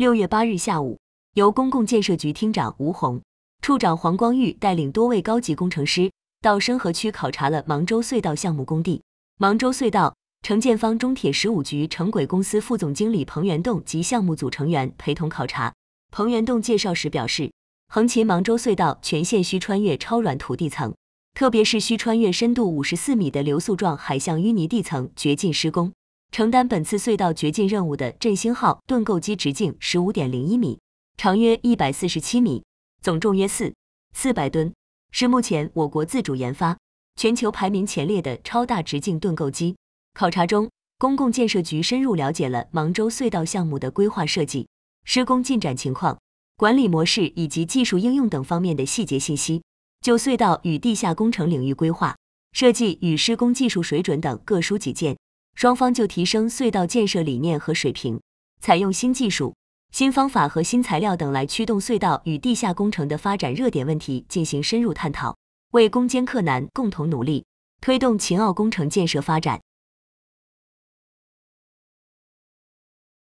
六月八日下午，由公共建设局厅长吴红、处长黄光裕带领多位高级工程师到深河区考察了芒洲隧道项目工地。芒洲隧道承建方中铁十五局城轨公司副总经理彭元栋及项目组成员陪同考察。彭元栋介绍时表示，横琴芒洲隧道全线需穿越超软土地层，特别是需穿越深度五十四米的流塑状海象淤泥地层，掘进施工。承担本次隧道掘进任务的振兴号盾构机直径十五点零一米，长约一百四十七米，总重约四四百吨，是目前我国自主研发、全球排名前列的超大直径盾构机。考察中，公共建设局深入了解了芒州隧道项目的规划设计、施工进展情况、管理模式以及技术应用等方面的细节信息，就隧道与地下工程领域规划、设计与施工技术水准等各抒己见。双方就提升隧道建设理念和水平，采用新技术、新方法和新材料等来驱动隧道与地下工程的发展热点问题进行深入探讨，为攻坚克难共同努力，推动秦澳工程建设发展。